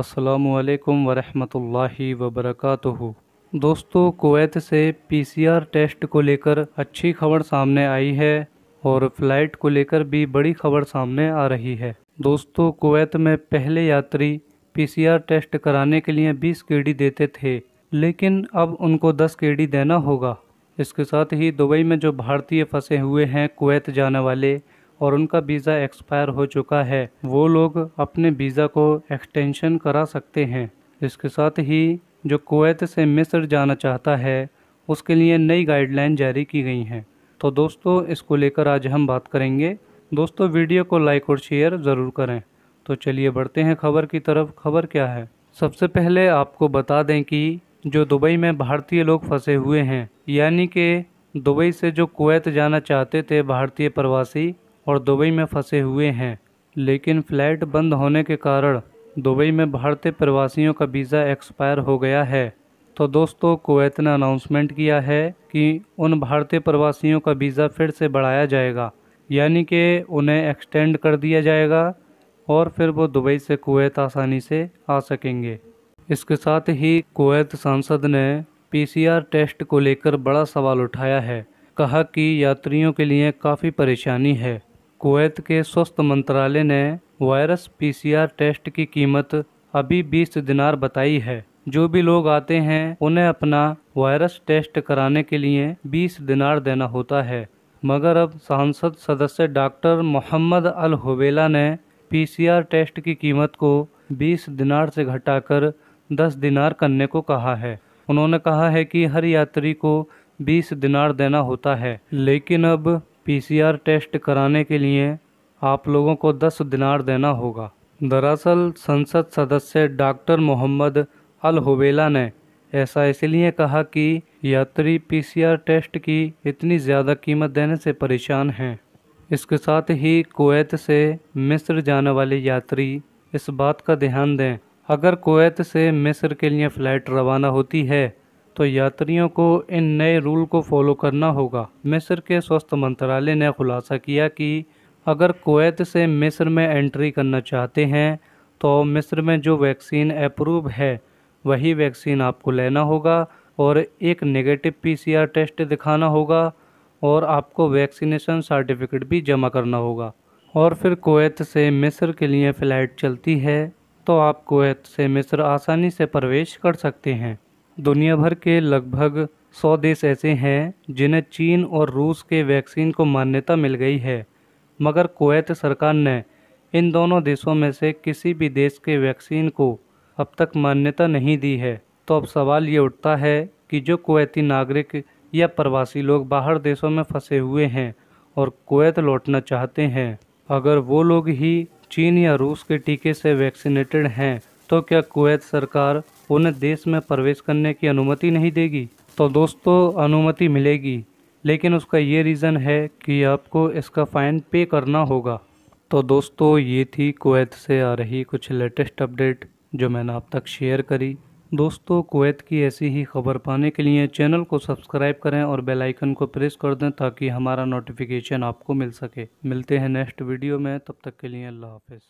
असलकम वरहमतुल्लाहि वबरक दोस्तों कुवैत से पीसीआर टेस्ट को लेकर अच्छी खबर सामने आई है और फ़्लाइट को लेकर भी बड़ी खबर सामने आ रही है दोस्तों कुवैत में पहले यात्री पीसीआर टेस्ट कराने के लिए 20 डी देते थे लेकिन अब उनको 10 डी देना होगा इसके साथ ही दुबई में जो भारतीय फंसे हुए हैं कुवैत जाने वाले और उनका वीज़ा एक्सपायर हो चुका है वो लोग अपने वीज़ा को एक्सटेंशन करा सकते हैं इसके साथ ही जो कुवैत से मिस्र जाना चाहता है उसके लिए नई गाइडलाइन जारी की गई हैं तो दोस्तों इसको लेकर आज हम बात करेंगे दोस्तों वीडियो को लाइक और शेयर ज़रूर करें तो चलिए बढ़ते हैं खबर की तरफ खबर क्या है सबसे पहले आपको बता दें कि जो दुबई में भारतीय लोग फंसे हुए हैं यानी कि दुबई से जो कुवैत जाना चाहते थे भारतीय प्रवासी और दुबई में फंसे हुए हैं लेकिन फ़्लैट बंद होने के कारण दुबई में भारतीय प्रवासियों का वीज़ा एक्सपायर हो गया है तो दोस्तों कुवैत ने अनाउंसमेंट किया है कि उन भारतीय प्रवासियों का वीज़ा फिर से बढ़ाया जाएगा यानी कि उन्हें एक्सटेंड कर दिया जाएगा और फिर वो दुबई से कुवैत आसानी से आ सकेंगे इसके साथ ही कुवैत सांसद ने पीसीआर टेस्ट को लेकर बड़ा सवाल उठाया है कहा कि यात्रियों के लिए काफ़ी परेशानी है कुवैत के स्वास्थ्य मंत्रालय ने वायरस पीसीआर टेस्ट की कीमत अभी बीस दिनार बताई है जो भी लोग आते हैं उन्हें अपना वायरस टेस्ट कराने के लिए बीस दिनार देना होता है मगर अब सांसद सदस्य डॉक्टर मोहम्मद अल हुबेला ने पीसीआर टेस्ट की कीमत को 20 दिनार से घटाकर 10 दिनार करने को कहा है उन्होंने कहा है कि हर यात्री को 20 दिनार देना होता है लेकिन अब पीसीआर टेस्ट कराने के लिए आप लोगों को दस दिनार देना होगा दरअसल संसद सदस्य डॉक्टर मोहम्मद अल हुबेला ने ऐसा इसलिए कहा कि यात्री पीसीआर टेस्ट की इतनी ज़्यादा कीमत देने से परेशान हैं इसके साथ ही कुवैत से मिस्र जाने वाले यात्री इस बात का ध्यान दें अगर कुवैत से मिस्र के लिए फ़्लाइट रवाना होती है तो यात्रियों को इन नए रूल को फॉलो करना होगा मिस्र के स्वास्थ्य मंत्रालय ने खुलासा किया कि अगर कुवैत से मिस्र में एंट्री करना चाहते हैं तो मिस्र में जो वैक्सीन अप्रूव है वही वैक्सीन आपको लेना होगा और एक नेगेटिव पीसीआर टेस्ट दिखाना होगा और आपको वैक्सीनेशन सर्टिफिकेट भी जमा करना होगा और फिर कुवैत से मिस्र के लिए फ़्लाइट चलती है तो आप कुवैत से मिस्र आसानी से प्रवेश कर सकते हैं दुनिया भर के लगभग सौ देश ऐसे हैं जिन्हें चीन और रूस के वैक्सीन को मान्यता मिल गई है मगर कुवैत सरकार ने इन दोनों देशों में से किसी भी देश के वैक्सीन को अब तक मान्यता नहीं दी है तो अब सवाल ये उठता है कि जो कुवैती नागरिक या प्रवासी लोग बाहर देशों में फंसे हुए हैं और कुवैत लौटना चाहते हैं अगर वो लोग ही चीन या रूस के टीके से वैक्सीनेटेड हैं तो क्या कुवैत सरकार उन्हें देश में प्रवेश करने की अनुमति नहीं देगी तो दोस्तों अनुमति मिलेगी लेकिन उसका ये रीज़न है कि आपको इसका फ़ाइन पे करना होगा तो दोस्तों ये थी कुवैत से आ रही कुछ लेटेस्ट अपडेट जो मैंने आप तक शेयर करी दोस्तों कुवैत की ऐसी ही खबर पाने के लिए चैनल को सब्सक्राइब करें और बेल आइकन को प्रेस कर दें ताकि हमारा नोटिफिकेशन आपको मिल सके मिलते हैं नेक्स्ट वीडियो में तब तक के लिए अल्लाह हाफिज़